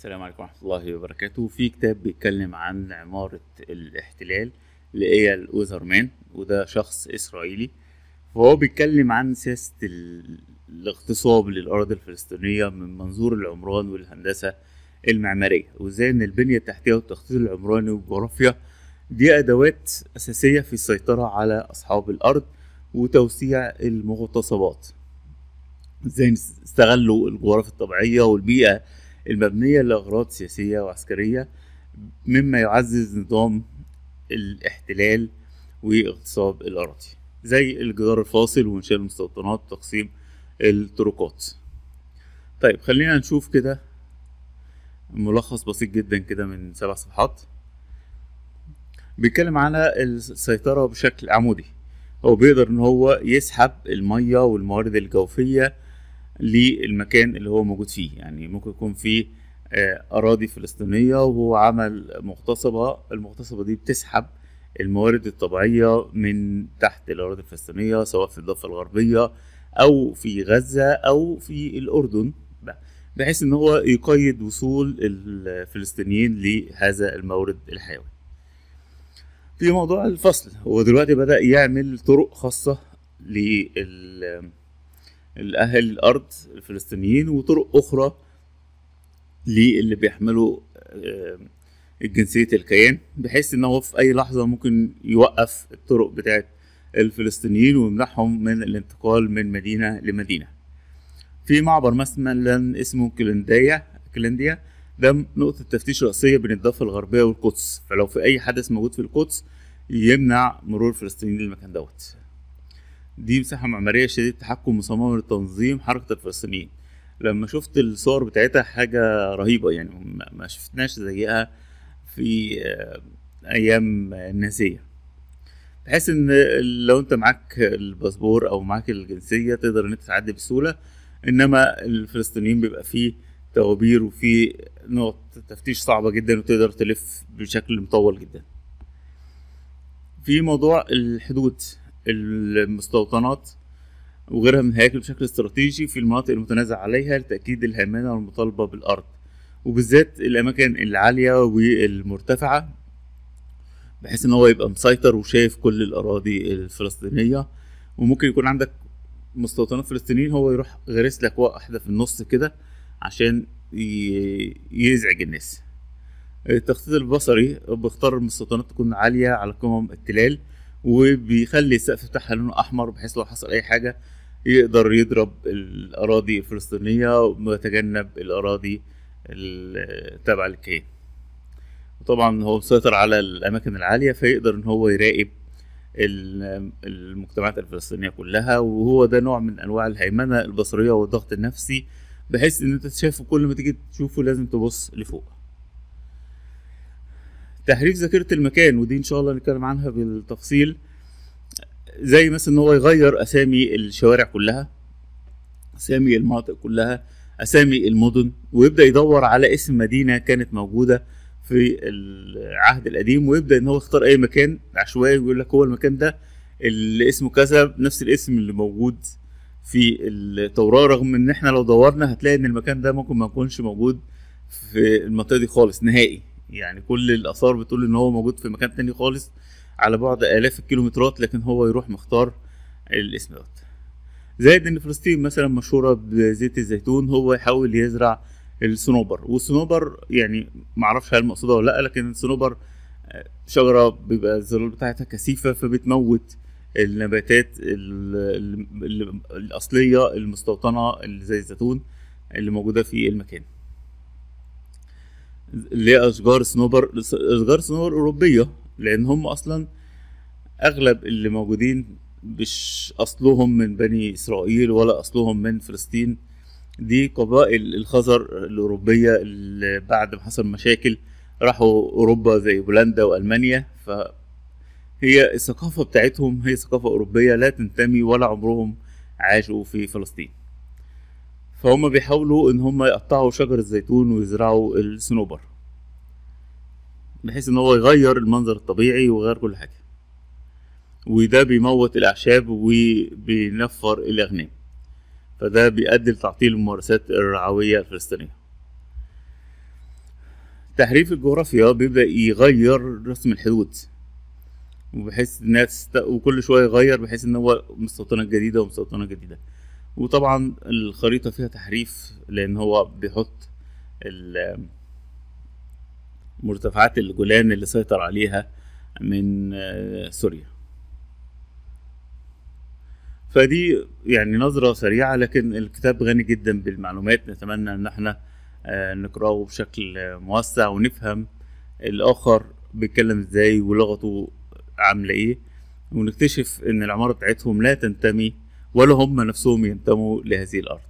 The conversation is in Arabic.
السلام عليكم ورحمة الله وبركاته في كتاب بيتكلم عن عمارة الاحتلال لإيال أوزرمان وده شخص إسرائيلي فهو بيتكلم عن سياسة الاغتصاب للأراضي الفلسطينية من منظور العمران والهندسة المعمارية وإزاي إن البنية التحتية والتخطيط العمراني والجغرافيا دي أدوات أساسية في السيطرة على أصحاب الأرض وتوسيع المغتصبات إزاي استغلوا الجغرافيا الطبيعية والبيئة المبنية لأغراض سياسية وعسكرية مما يعزز نظام الاحتلال واغتصاب الأراضي زي الجدار الفاصل وإنشاء المستوطنات وتقسيم الطرقات طيب خلينا نشوف كده ملخص بسيط جدا كده من سبع صفحات بيتكلم على السيطرة بشكل عمودي هو بيقدر ان هو يسحب المية والموارد الجوفية للمكان اللي هو موجود فيه يعني ممكن يكون في آه، اراضي فلسطينيه وهو عمل مغتصبه المغتصبه دي بتسحب الموارد الطبيعيه من تحت الاراضي الفلسطينيه سواء في الضفه الغربيه او في غزه او في الاردن بحيث ان هو يقيد وصول الفلسطينيين لهذا المورد الحيوي في موضوع الفصل هو دلوقتي بدا يعمل طرق خاصه لل لأهل الأرض الفلسطينيين وطرق أخرى للي بيحملوا آه، جنسية الكيان بحيث إن هو في أي لحظة ممكن يوقف الطرق بتاعت الفلسطينيين ويمنحهم من الانتقال من مدينة لمدينة. في معبر مثلا اسمه كلندية كلنديا ده نقطة تفتيش رئيسية بين الضفة الغربية والقدس فلو في أي حدث موجود في القدس يمنع مرور الفلسطينيين للمكان دوت دي مساحة معمارية شديد تحكم مصممة لتنظيم حركة الفلسطينيين لما شفت الصور بتاعتها حاجة رهيبة يعني ما شفناش زيها في آه، أيام النازية بحيث إن لو أنت معاك الباسبور أو معاك الجنسية تقدر إن أنت تعدي بسهولة إنما الفلسطينيين بيبقى فيه توابير وفي نقط تفتيش صعبة جدا وتقدر تلف بشكل مطول جدا في موضوع الحدود المستوطنات وغيرها من الهياكل بشكل استراتيجي في المناطق المتنازع عليها لتأكيد الهيمنة والمطالبة بالأرض وبالذات الأماكن العالية والمرتفعة بحيث إن هو يبقى مسيطر وشايف كل الأراضي الفلسطينية وممكن يكون عندك مستوطنات فلسطينيين هو يروح غارس لك واحدة في النص كده عشان يزعج الناس التخطيط البصري بختار المستوطنات تكون عالية على قمم التلال وبيخلي السقف بتاعها لونه احمر بحيث لو حصل اي حاجه يقدر يضرب الاراضي الفلسطينيه ويتجنب الاراضي التابعه للكيان وطبعا هو مسيطر على الاماكن العاليه فيقدر ان هو يراقب المجتمعات الفلسطينيه كلها وهو ده نوع من انواع الهيمنه البصريه والضغط النفسي بحيث ان انت شايفه كل ما تيجي تشوفه لازم تبص لفوق تحريف ذاكره المكان ودي ان شاء الله نتكلم عنها بالتفصيل زي مثلا ان هو يغير اسامي الشوارع كلها اسامي المناطق كلها اسامي المدن ويبدا يدور على اسم مدينه كانت موجوده في العهد القديم ويبدا ان هو يختار اي مكان عشوائي ويقول لك هو المكان ده اللي اسمه كذا نفس الاسم اللي موجود في التوراه رغم ان احنا لو دورنا هتلاقي ان المكان ده ممكن ما يكونش موجود في المنطقه دي خالص نهائي يعني كل الاثار بتقول ان هو موجود في مكان تاني خالص على بعد الاف الكيلومترات لكن هو يروح مختار الاسم دوت زائد ان فلسطين مثلا مشهوره بزيت الزيتون هو يحاول يزرع الصنوبر والصنوبر يعني معرفش هل مقصوده ولا لا لكن الصنوبر آه، شجره بيبقى الظلال بتاعتها كثيفه فبتموت النباتات الاصليه المستوطنه اللي زي الزيتون اللي موجوده في المكان اللي هي اشجار صنوبر اشجار صنوبر اوروبيه لان هم اصلا اغلب اللي موجودين مش اصلهم من بني اسرائيل ولا اصلهم من فلسطين دي قبائل الخزر الاوروبيه اللي بعد ما حصل مشاكل راحوا اوروبا زي بولندا والمانيا ف هي الثقافه بتاعتهم هي ثقافه اوروبيه لا تنتمي ولا عمرهم عاشوا في فلسطين فهم بيحاولوا ان هم يقطعوا شجر الزيتون ويزرعوا الصنوبر بحيث ان هو يغير المنظر الطبيعي ويغير كل حاجه وده بيموت الاعشاب وبينفر الاغنام فده بيؤدي لتعطيل الممارسات الرعويه الفلسطينيه تحريف الجغرافيا بيبدأ يغير رسم الحدود وبحيث الناس وكل شوية يغير بحيث ان هو مستوطنات جديدة ومستوطنات جديدة وطبعا الخريطة فيها تحريف لأن هو بيحط مرتفعات الجولان اللي سيطر عليها من آه، سوريا فدي يعني نظرة سريعة لكن الكتاب غني جدا بالمعلومات نتمنى ان احنا آه، نقراه بشكل موسع ونفهم الاخر بيتكلم ازاي ولغته عاملة ايه ونكتشف ان العمارة بتاعتهم لا تنتمي ولا هم نفسهم ينتموا لهذه الأرض